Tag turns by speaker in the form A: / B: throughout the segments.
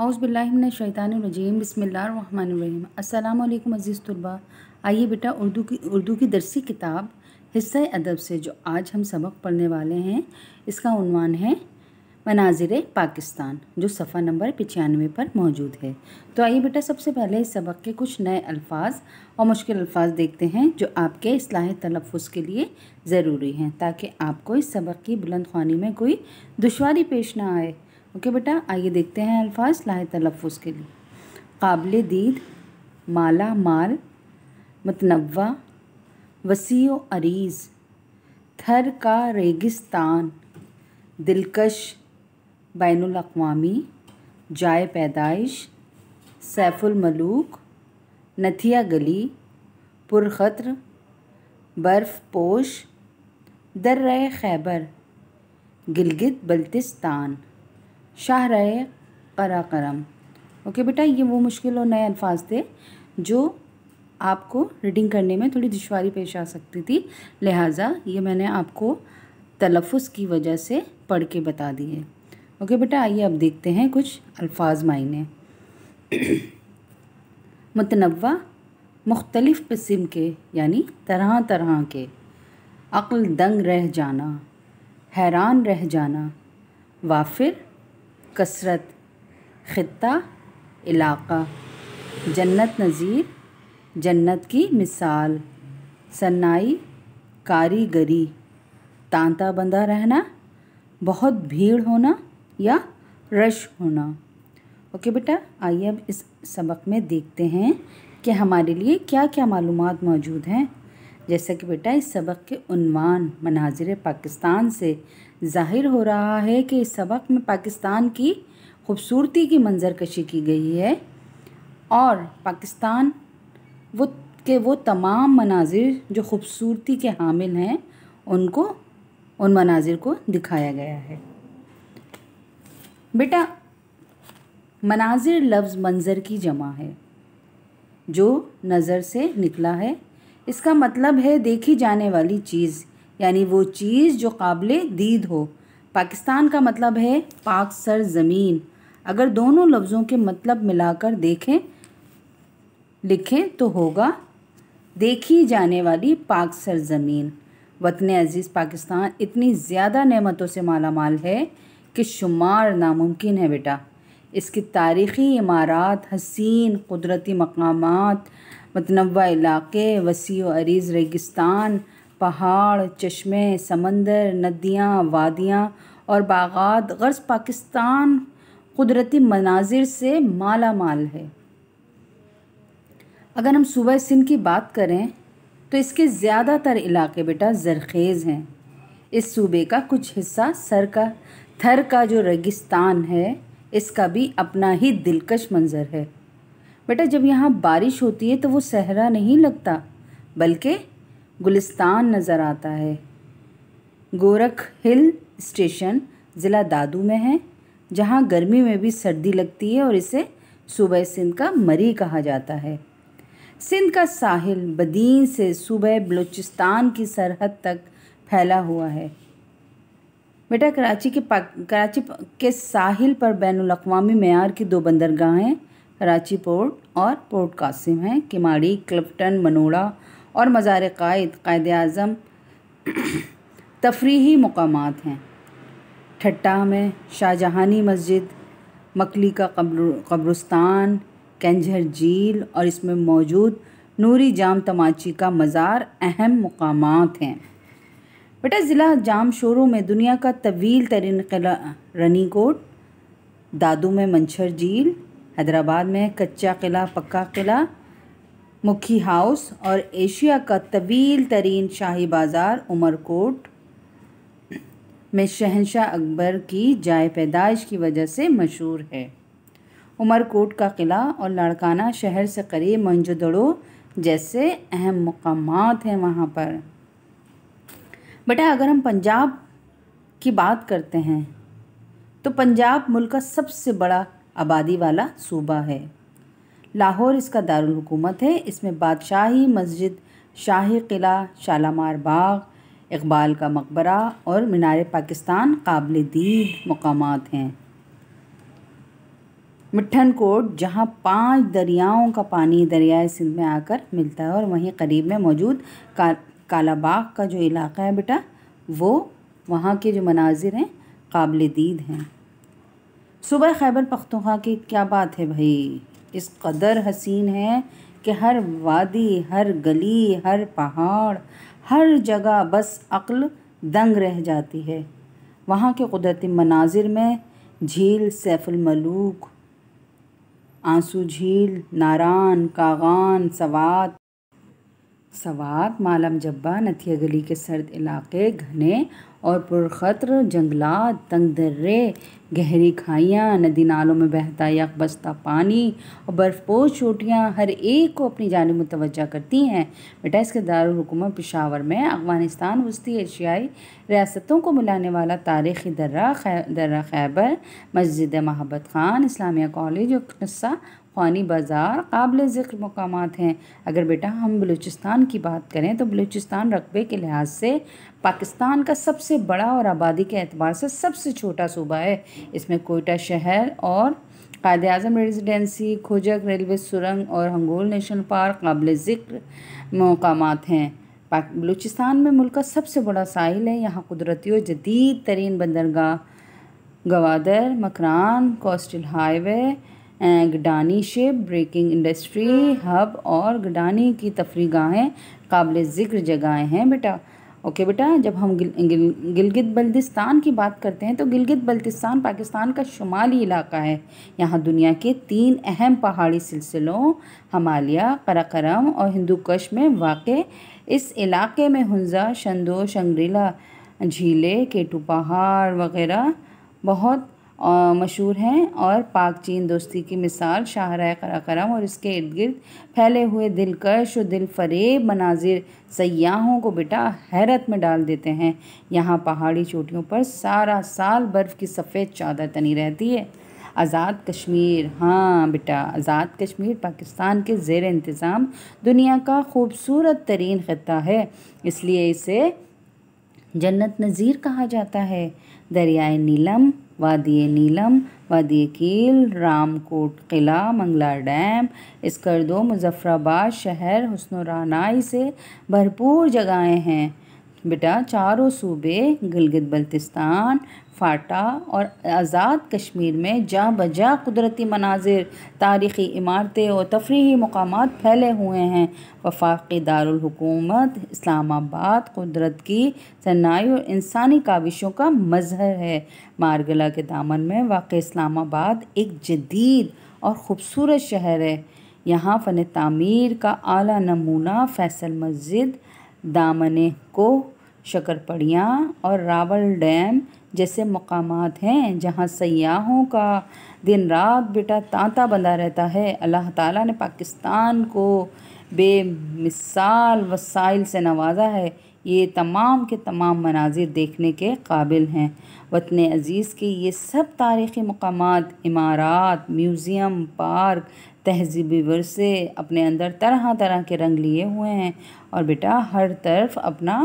A: हाउसबिल्लाशैतानरजीम बसमीम अल्लाम अज़ीज़ तलबा आइए बेटा उर्दू की उर्दू की दरसी किताब हिस्सा अदब से जो आज हम सबक पढ़ने वाले हैं इसका उनवान है मनाजिर पाकिस्तान जो सफ़ा नंबर पचानवे पर मौजूद है तो आइए बेटा सबसे पहले इस सबक के कुछ नए अल्फाज और मुश्किल अल्फाज देखते हैं जो आपके असलाह तलफ़ के लिए ज़रूरी हैं ताकि आपको इस सबक की बुलंद खानी में कोई दुशारी पेश ना आए ओके बेटा आइए देखते हैं अल्फाज लाए तलफ़ के लिए काबिल दीद माला माल मतनवा वसी अरीज़ थर का रेगिस्तान दिलकश बैन अवी जाय पैदाइश सैफुलमलूक नथिया गली पुरखत्र बर्फ़ पोश दर्र खैबर गिलगित बल्तिस्तान शाह रहे करा करम ओके बेटा ये वो मुश्किल और नए अल्फाज थे जो आपको रीडिंग करने में थोड़ी दुशारी पेश आ सकती थी लिहाजा ये मैंने आपको तलफ़ की वजह से पढ़ के बता दिए ओके बेटा आइए अब देखते हैं कुछ अल्फाज मायने मुतनवा मुख्तलफ़ किस्म के यानी तरह तरह के अक्ल दंग रह जाना हैरान रह जाना वाफिर कसरत ख़त्ता इलाक़ा जन्नत नज़ीर जन्नत की मिसाल सन्नाई कारीगरी तांता बंदा रहना बहुत भीड़ होना या रश होना ओके बेटा आइए अब इस सबक में देखते हैं कि हमारे लिए क्या क्या मालूम मौजूद हैं जैसा कि बेटा इस सबक के उनवान मनाजिर पाकिस्तान से जाहिर हो रहा है कि इस सबक में पाकिस्तान की खूबसूरती की मंजरकशी की गई है और पाकिस्तान वो के वो तमाम मनाजिर जो खूबसूरती के हामिल हैं उनको उन मनाजिर को दिखाया गया है बेटा मनाजिर लफ्ज़ मंज़र की जमा है जो नज़र से निकला है इसका मतलब है देखी जाने वाली चीज़ यानी वो चीज़ जो काबिल दीद हो पाकिस्तान का मतलब है पाक सर ज़मीन अगर दोनों लफ्ज़ों के मतलब मिलाकर देखें लिखें तो होगा देखी जाने वाली पाक ज़मीन वतन अज़ीज़ पाकिस्तान इतनी ज़्यादा नेमतों से माला माल है कि शुमार नामुमकिन है बेटा इसकी तारीख़ी इमारत हसीन कुदरती मकाम मतनवा इलाके वसी अरीज़ रेगिस्तान पहाड़ चश्मे समंदर नदियाँ वादियाँ और बाग़ात गर्ज़ पाकिस्तान कुदरती मनाजिर से माला माल है अगर हम सूबह सिंध की बात करें तो इसके ज़्यादातर इलाके बेटा जरखेज़ हैं इस सूबे का कुछ हिस्सा सर का थर का जो रेगिस्तान है इसका भी अपना ही दिलकश मंज़र है बेटा जब यहाँ बारिश होती है तो वो सहरा नहीं लगता बल्कि गुलिस्तान नज़र आता है गोरख हिल स्टेशन ज़िला दादू में है जहाँ गर्मी में भी सर्दी लगती है और इसे सूबह सिंध का मरी कहा जाता है सिंध का साहिल बदीन से सूबह बलूचिस्तान की सरहद तक फैला हुआ है बेटा कराची के कराची के साहिल पर बैन अवी मैार की दो बंदरगाहें कराची पोर्ट और पोर्ट कासिम हैं किमाड़ी क्लिप्टन मनोड़ा और मज़ार कायद कायद अज़म तफरी मकाम हैं ठट्टा में शाहजहानी मस्जिद मकली का कब्र कब्रस्तान कैंझर झील और इसमें मौजूद नूरी जाम तमाची का मज़ार अहम मकाम हैं बेटा ज़िला जाम शोरों में दुनिया का तवील तरीन किला रनी कोट दादू में मंछर झील हैदराबाद में कच्चा किला पक्का किला मुखी हाउस और एशिया का तवील तरीन शाही बाज़ार उमरकोट में शहनशाह अकबर की जाए पैदाइश की वजह से मशहूर है उमरकोट का किला और लड़काना शहर से करीब मंजुदड़ो जैसे अहम मकाम हैं वहाँ पर बेटा अगर हम पंजाब की बात करते हैं तो पंजाब मुल्क का सबसे बड़ा आबादी वाला सूबा है लाहौर इसका दारकूमत है इसमें बादशाही मस्जिद शाही किला शालामार बाग इकबाल का मकबरा और मीनार पाकिस्तान काबिल दीद मकाम हैं मिठन कोट जहाँ पाँच दरियाओं का पानी दरियाए सिंध में आकर मिलता है और वहीं करीब में मौजूद का, कालाबाग का जो इलाका है बेटा वो वहाँ के जो मनाजिर हैं काबिल दीद हैं सुबह खैबर पख्तूखा की क्या बात है भाई इस कदर हसीन है कि हर वादी हर गली हर पहाड़ हर जगह बस अक्ल दंग रह जाती है वहाँ के कुदरती मनाजिर में झील सैफुलमलूक आंसू झील नारान कागान सवात सवात मालम जब्बा गली के सर्द इलाके घने और पुरखतर जंगलात तंग दर्रे गहरी खाइयाँ नदी नालों में बहता यक बस्ता पानी और बर्फपोश चोटियाँ हर एक को अपनी जानब मुतवजह करती हैं बेटा इसके दारकूमत पिशावर में अफगानिस्तान वस्ती एशियाई रियासतों को मिलाने वाला तारीखी दर्रा खै, दर्रा खैबर मस्जिद महबत खान इस्लामिया कॉलेज और कस्सा खानी बाज़ार काबिल ज़िक्र मकाम हैं अगर बेटा हम बलूचिस्तान की बात करें तो बलूचिस्तान रकबे के लिहाज से पाकिस्तान का सबसे बड़ा और आबादी के अतबार से सबसे छोटा सूबा है इसमें कोयटा शहर और कायद अजम रेजिडेंसी खोजक रेलवे सुरंग और हंगोल नेशनल पार्क काबिल ज़िक्र मकाम हैं बलूचिस्तान में मुल्क का सबसे बड़ा साहिल है यहाँ कुदरती और जदीद तरीन बंदरगाह Gwadar Makran coastal highway Gadani ship breaking industry hub और गडानी की तफरी गाहें काबिल ज़िक्र जगहें हैं बेटा ओके बेटा जब हम गिल, गिल, गिलगित बल्तिस्तान की बात करते हैं तो गिलगित बल्तिस्तान पाकिस्तान का शुमाली इलाका है यहाँ दुनिया के तीन अहम पहाड़ी सिलसिलों हमालिया कराकरम और हिंदूकश में वाक़ इस इलाके में हंजा शंदो शंगरीला झीले केटू पहाड़ वगैरह बहुत मशहूर हैं और पाक चीन दोस्ती की मिसाल शाहरा कराकरम और इसके इर्द गिर्द फैले हुए दिलकश और दिल फरेब मनाजिर सयाहों को बेटा हैरत में डाल देते हैं यहाँ पहाड़ी चोटियों पर सारा साल बर्फ़ की सफ़ेद चादर तनी रहती है आज़ाद कश्मीर हाँ बेटा आज़ाद कश्मीर पाकिस्तान के जेर इंतज़ाम दुनिया का खूबसूरत तरीन ख़त्ता है इसलिए इसे जन्नत नज़ीर कहा जाता है दरियाए नीलम वादी नीलम वादी कील रामकोट किला मंगला डैम इसकर दो मुजफ़्फ़राबाद शहर हुस्न रानाई से भरपूर जगहें हैं बेटा चारों सूबे गिलगित बल्तिस्तान फाटा और आज़ाद कश्मीर में जा बजा कुदरती मनाजिर तारीख़ी इमारतें और तफरी मकाम फैले हुए हैं वफाक दारकूमत इस्लामाबाद कुदरत की सन्नाई और इंसानी काविशों का मजहर है मारगला के दामन में वाक़ इस्लामाबाद एक जदीद और ख़ूबसूरत शहर है यहाँ फ़न तमीर का अली नमूना फैसल मस्जिद दामने को शकरपड़ियाँ और रावल डैम जैसे मकाम हैं जहाँ सयाहों का दिन रात बेटा तांता बंधा रहता है अल्लाह ताला ने पाकिस्तान को बेमिसाल वसाइल से नवाजा है ये तमाम के तमाम मनाजिर देखने के काबिल हैं वतन अज़ीज़ के ये सब तारीख़ी मकाम इमारत म्यूज़ियम पार्क तहजीबी वरसे अपने अंदर तरह तरह के रंग लिए हुए हैं और बेटा हर तरफ अपना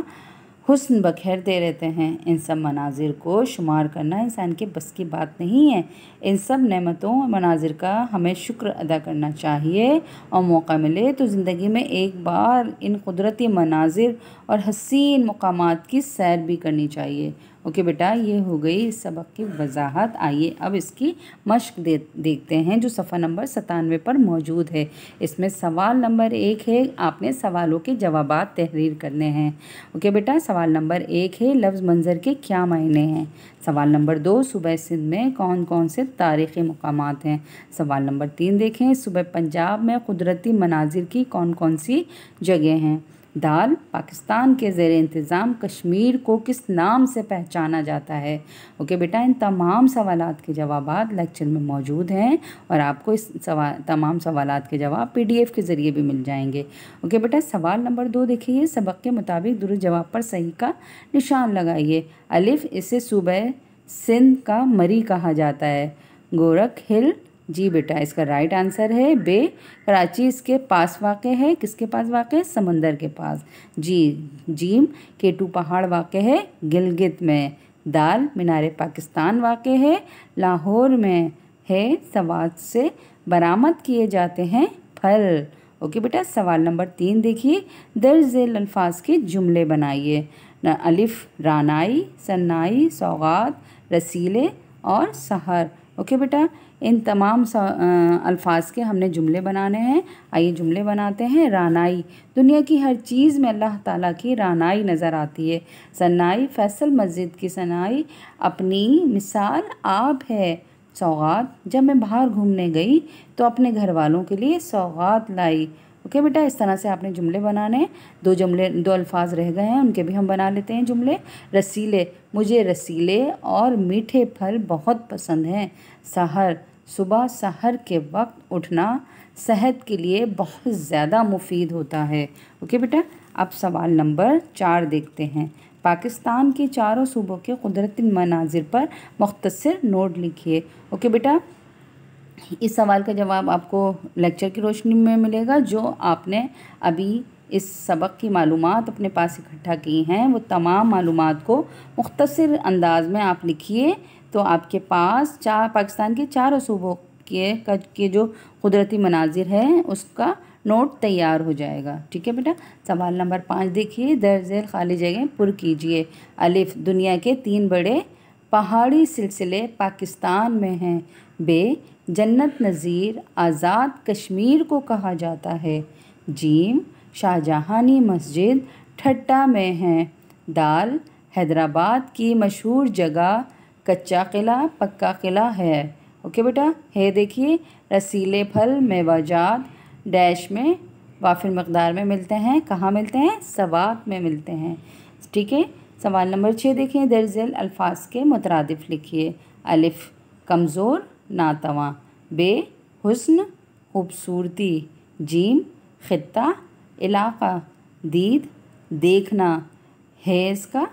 A: हुस्न बखेरते रहते हैं इन सब मनाजिर को शुमार करना इंसान के बस की बात नहीं है इन सब नेमतों और मनाजिर का हमें शुक्र अदा करना चाहिए और मौका मिले तो ज़िंदगी में एक बार इन कुदरती मनाजिर और हसीन मकाम की सैर भी करनी चाहिए ओके बेटा ये हो गई इस सबक की वजाहत आइए अब इसकी मश्क दे देखते हैं जो सफ़ा नंबर सतानवे पर मौजूद है इसमें सवाल नंबर एक है आपने सवालों के जवाब तहरीर करने हैं ओके बेटा सवाल नंबर एक है लफ्ज़ मंज़र के क्या मायने हैं सवाल नंबर दो सुबह सिंध में कौन कौन से तारीख़ी मकाम हैं सवाल नंबर तीन देखें सुबह पंजाब में कुदरती मनाजिर की कौन कौन सी जगह हैं दाल पाकिस्तान के ज़ेर इंतज़ाम कश्मीर को किस नाम से पहचाना जाता है ओके बेटा इन तमाम सवाल के जवाब लेक्चर में मौजूद हैं और आपको इस सवाल तमाम सवाल के जवाब पीडीएफ के ज़रिए भी मिल जाएंगे ओके बेटा सवाल नंबर दो देखिए सबक के मुताबिक दुरुस्त जवाब पर सही का निशान लगाइए अलिफ इसे सूबह सिंध का मरी कहा जाता है गोरख हिल जी बेटा इसका राइट आंसर है बे कराची इसके पास वाक़ है किसके पास वाक़ है समंदर के पास जी जीम केटू पहाड़ वाक़ है गिलगित में दाल मीनार पाकिस्तान वाक़ है लाहौर में है सवाद से बरामद किए जाते हैं फल ओके बेटा सवाल नंबर तीन देखिए दर्ज अल्फाज के जुमले बनाइए अलिफ रानाई सन्नाई सौगात रसीले और सहर ओके बेटा इन तमाम अल्फाज के हमने जुमले बनाने हैं आइए जुमले बनाते हैं रानाई दुनिया की हर चीज़ में अल्लाह ताला की रानाई नज़र आती है सनाई फैसल मस्जिद की सनाई अपनी मिसाल आप है सौगात जब मैं बाहर घूमने गई तो अपने घर वालों के लिए सौगात लाई ओके बेटा इस तरह से आपने जुमले बनाने दो जुमले दो अल्फाज रह गए हैं उनके भी हम बना लेते हैं जुमले रसीले मुझे रसीले और मीठे फल बहुत पसंद हैं सहर सुबह सहर के वक्त उठना सेहत के लिए बहुत ज़्यादा मुफीद होता है ओके बेटा अब सवाल नंबर चार देखते हैं पाकिस्तान के चारों सूबों के कुदरती मनाजिर पर मुख्तर नोट लिखिए ओके बेटा इस सवाल का जवाब आपको लेक्चर की रोशनी में मिलेगा जो आपने अभी इस सबक की मालूम अपने पास इकट्ठा की हैं वो तमाम मालूम को मुख्तर अंदाज में आप लिखिए तो आपके पास चार पाकिस्तान के चारों सूबों के के जो कुदरती मनाजिर हैं उसका नोट तैयार हो जाएगा ठीक है बेटा सवाल नंबर पाँच देखिए दर्ज खाली जगह पुर कीजिए अलिफ दुनिया के तीन बड़े पहाड़ी सिलसिले पाकिस्तान में हैं बे जन्नत नज़ीर आज़ाद कश्मीर को कहा जाता है जीम शाहजहानी मस्जिद ठट्टा में है दाल हैदराबाद की मशहूर जगह कच्चा किला पक्का किला है ओके बेटा है देखिए रसीले फल मेवाजात डैश में वाफिर मकदार में मिलते हैं कहाँ मिलते हैं सवात में मिलते हैं ठीक है सवाल नंबर छः देखिए दर्जल अल्फाज के मुतरद लिखिए अलिफ़ कमज़ोर ना तव्हां बे हुस्न ख़ूबसूरती जीम ख़त्ता इलाक़ा दीद देखना है इसका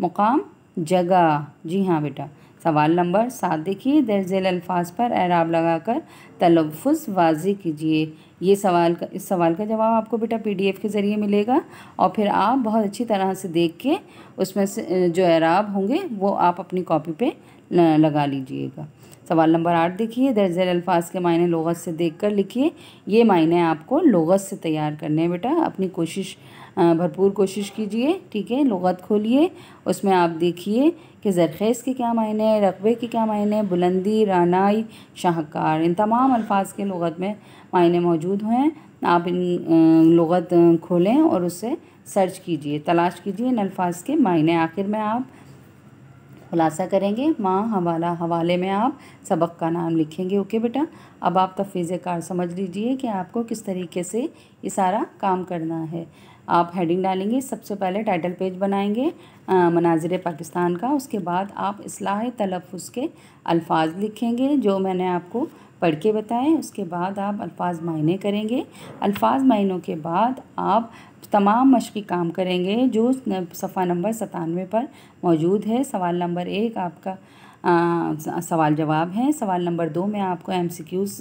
A: मुकाम जगह जी हाँ बेटा सवाल नंबर सात देखिए दर्जेल अल्फाज पर एराब लगाकर तलफ़ वाजी कीजिए ये सवाल का इस सवाल का जवाब आपको बेटा पीडीएफ के ज़रिए मिलेगा और फिर आप बहुत अच्छी तरह से देख के उसमें से जो एराब होंगे वो आप अपनी कॉपी पे लगा लीजिएगा सवाल नंबर आठ देखिए दर्जल अल्फाज के मायने लोगत से देख कर लिखिए ये मायने आपको लोगत से तैयार करने हैं बेटा अपनी कोशिश भरपूर कोशिश कीजिए ठीक है लगत खोलिए उसमें आप देखिए कि ज़रखेज़ के क्या मायने हैं रकबे के क्या मायने हैं बुलंदी रानाई शाहकार इन तमाम अल्फाज के लगत में मायने मौजूद हैं आप इन लगत खोलें और उससे सर्च कीजिए तलाश कीजिए इन अल्फाज के मायने आखिर में आप खुलासा करेंगे माँ हवाला हवाले में आप सबक का नाम लिखेंगे ओके बेटा अब आप तफीज़ कार समझ लीजिए कि आपको किस तरीके से ये सारा काम करना है आप हेडिंग डालेंगे सबसे पहले टाइटल पेज बनाएंगे मनाजिर पाकिस्तान का उसके बाद आप असलाह तलफ़ के अल्फाज लिखेंगे जो मैंने आपको पढ़ के बताएँ उसके बाद आप अल्फाज मायने करेंगे अल्फाज मायनों के बाद आप तमाम मशक़ी काम करेंगे जो सफ़ा नंबर सतानवे पर मौजूद है सवाल नंबर एक आपका आ, सवाल जवाब है सवाल नंबर दो में आपको एम सी क्यूज़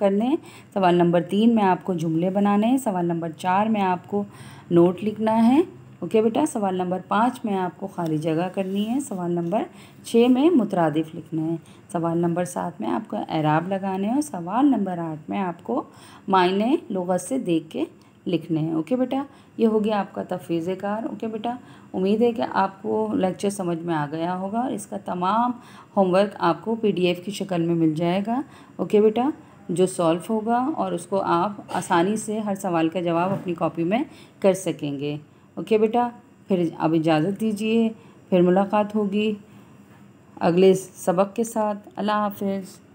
A: करने सवाल नंबर तीन में आपको जुमले बनाने हैं सवाल नंबर चार में आपको नोट लिखना है ओके बेटा सवाल नंबर पाँच में आपको खाली जगह करनी है सवाल नंबर छः में मुतरदफ लिखना है सवाल नंबर सात में आपको एराब लगाने हैं और सवाल नंबर आठ में आपको मायने लगत से देख के लिखने हैं ओके बेटा ये हो गया आपका तफवीज़ कार ओके बेटा उम्मीद है कि आपको लेक्चर समझ में आ गया होगा और इसका तमाम होमवर्क आपको पीडीएफ की शक्ल में मिल जाएगा ओके बेटा जो सॉल्व होगा और उसको आप आसानी से हर सवाल का जवाब अपनी कॉपी में कर सकेंगे ओके बेटा फिर अब इजाज़त दीजिए फिर मुलाकात होगी अगले सबक के साथ अल्लाह हाफिज़